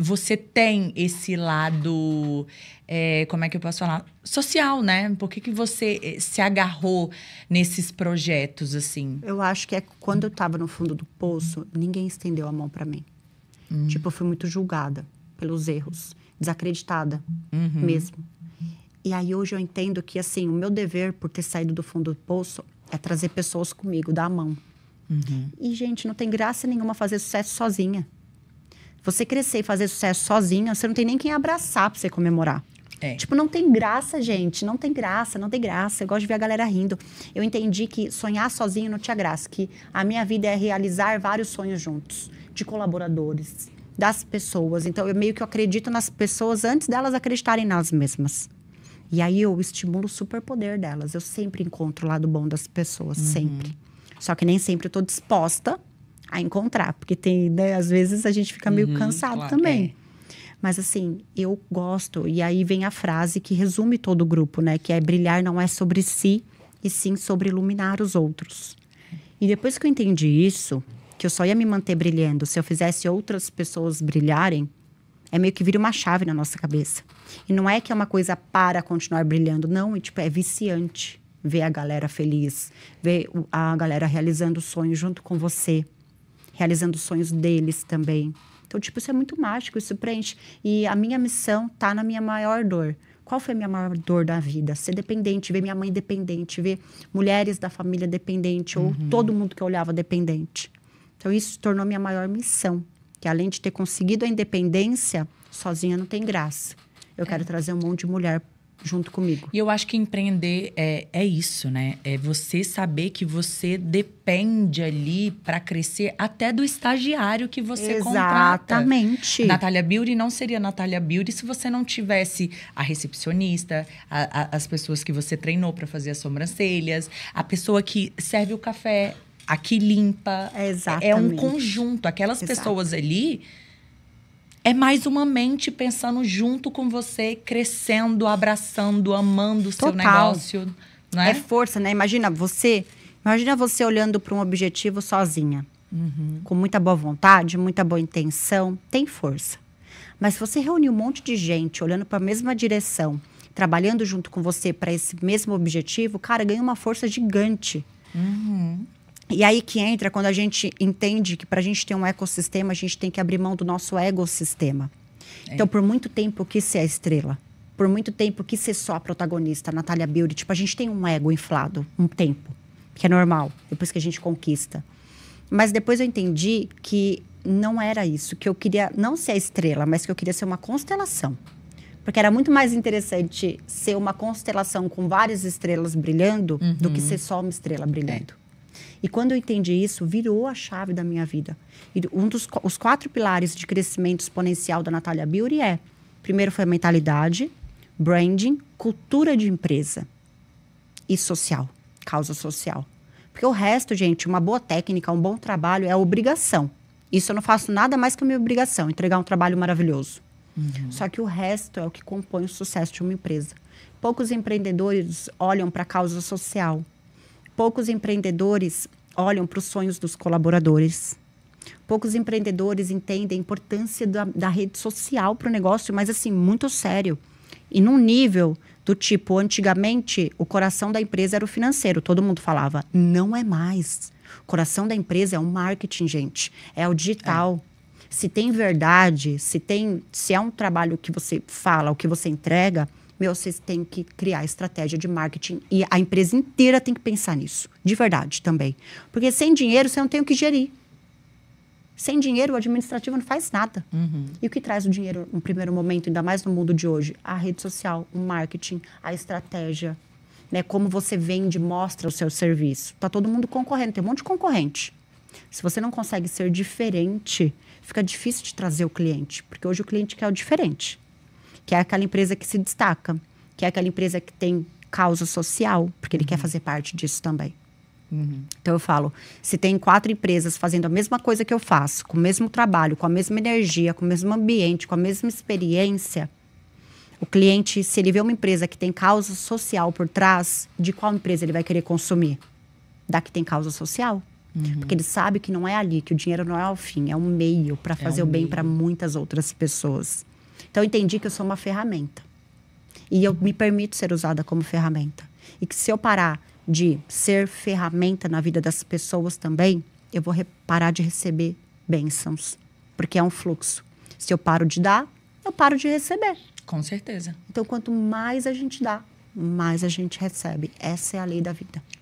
você tem esse lado, é, como é que eu posso falar? Social, né? Por que, que você eh, se agarrou nesses projetos, assim? Eu acho que é quando eu estava no fundo do poço, ninguém estendeu a mão para mim. Hum. Tipo, eu fui muito julgada pelos erros, desacreditada uhum. mesmo. E aí hoje eu entendo que, assim, o meu dever por ter saído do fundo do poço é trazer pessoas comigo, dar a mão. Uhum. E, gente, não tem graça nenhuma fazer sucesso sozinha. Você crescer e fazer sucesso sozinha, você não tem nem quem abraçar pra você comemorar. É. Tipo, não tem graça, gente. Não tem graça, não tem graça. Eu gosto de ver a galera rindo. Eu entendi que sonhar sozinho não tinha graça. Que a minha vida é realizar vários sonhos juntos. De colaboradores, das pessoas. Então, eu meio que acredito nas pessoas antes delas acreditarem nas mesmas. E aí eu estimulo o superpoder delas. Eu sempre encontro o lado bom das pessoas, uhum. sempre. Só que nem sempre eu tô disposta a encontrar, porque tem, né, às vezes a gente fica meio uhum, cansado claro, também. É. Mas assim, eu gosto. E aí vem a frase que resume todo o grupo, né? Que é brilhar não é sobre si, e sim sobre iluminar os outros. E depois que eu entendi isso, que eu só ia me manter brilhando se eu fizesse outras pessoas brilharem, é meio que vira uma chave na nossa cabeça. E não é que é uma coisa para continuar brilhando, não, e tipo, é viciante ver a galera feliz, ver a galera realizando o sonho junto com você realizando sonhos deles também. Então, tipo, isso é muito mágico, isso preenche. E a minha missão tá na minha maior dor. Qual foi a minha maior dor da vida? Ser dependente, ver minha mãe dependente, ver mulheres da família dependente, uhum. ou todo mundo que eu olhava dependente. Então, isso tornou minha maior missão. Que além de ter conseguido a independência, sozinha não tem graça. Eu é. quero trazer um monte de mulher junto comigo. E eu acho que empreender é, é isso, né? É você saber que você depende ali para crescer até do estagiário que você Exatamente. contrata. Exatamente. Natália Beauty não seria Natália Beauty se você não tivesse a recepcionista, a, a, as pessoas que você treinou para fazer as sobrancelhas, a pessoa que serve o café, a que limpa. Exatamente. É, é um conjunto. Aquelas pessoas ali é mais uma mente pensando junto com você, crescendo, abraçando, amando o seu negócio. Né? É força, né? Imagina você, imagina você olhando para um objetivo sozinha. Uhum. Com muita boa vontade, muita boa intenção, tem força. Mas se você reunir um monte de gente olhando para a mesma direção, trabalhando junto com você para esse mesmo objetivo, cara, ganha uma força gigante. Uhum. E aí que entra quando a gente entende que para a gente ter um ecossistema, a gente tem que abrir mão do nosso egossistema. É. Então, por muito tempo, que ser a é estrela. Por muito tempo, que ser é só a protagonista, Natalia Natália Beauty. Tipo, a gente tem um ego inflado, um tempo, que é normal, depois que a gente conquista. Mas depois eu entendi que não era isso, que eu queria não ser a estrela, mas que eu queria ser uma constelação. Porque era muito mais interessante ser uma constelação com várias estrelas brilhando uhum. do que uhum. ser só uma estrela brilhando. É. E quando eu entendi isso, virou a chave da minha vida. E um dos os quatro pilares de crescimento exponencial da Natália Biuri é: primeiro foi a mentalidade, branding, cultura de empresa e social, causa social. Porque o resto, gente, uma boa técnica, um bom trabalho é obrigação. Isso eu não faço nada mais que a minha obrigação, entregar um trabalho maravilhoso. Uhum. Só que o resto é o que compõe o sucesso de uma empresa. Poucos empreendedores olham para a causa social. Poucos empreendedores olham para os sonhos dos colaboradores. Poucos empreendedores entendem a importância da, da rede social para o negócio, mas assim, muito sério. E num nível do tipo, antigamente, o coração da empresa era o financeiro, todo mundo falava. Não é mais. O coração da empresa é o marketing, gente. É o digital. É. Se tem verdade, se tem, se é um trabalho que você fala, o que você entrega, meu, vocês têm que criar estratégia de marketing e a empresa inteira tem que pensar nisso, de verdade também. Porque sem dinheiro você não tem o que gerir. Sem dinheiro, o administrativo não faz nada. Uhum. E o que traz o dinheiro no primeiro momento, ainda mais no mundo de hoje? A rede social, o marketing, a estratégia, né? como você vende, mostra o seu serviço. Está todo mundo concorrendo, tem um monte de concorrente. Se você não consegue ser diferente, fica difícil de trazer o cliente, porque hoje o cliente quer o diferente que é aquela empresa que se destaca, que é aquela empresa que tem causa social, porque ele uhum. quer fazer parte disso também. Uhum. Então eu falo, se tem quatro empresas fazendo a mesma coisa que eu faço, com o mesmo trabalho, com a mesma energia, com o mesmo ambiente, com a mesma experiência, o cliente, se ele vê uma empresa que tem causa social por trás, de qual empresa ele vai querer consumir? Da que tem causa social? Uhum. Porque ele sabe que não é ali, que o dinheiro não é o fim, é um meio para é fazer é um o bem para muitas outras pessoas. Então, eu entendi que eu sou uma ferramenta. E eu me permito ser usada como ferramenta. E que se eu parar de ser ferramenta na vida das pessoas também, eu vou parar de receber bênçãos. Porque é um fluxo. Se eu paro de dar, eu paro de receber. Com certeza. Então, quanto mais a gente dá, mais a gente recebe. Essa é a lei da vida.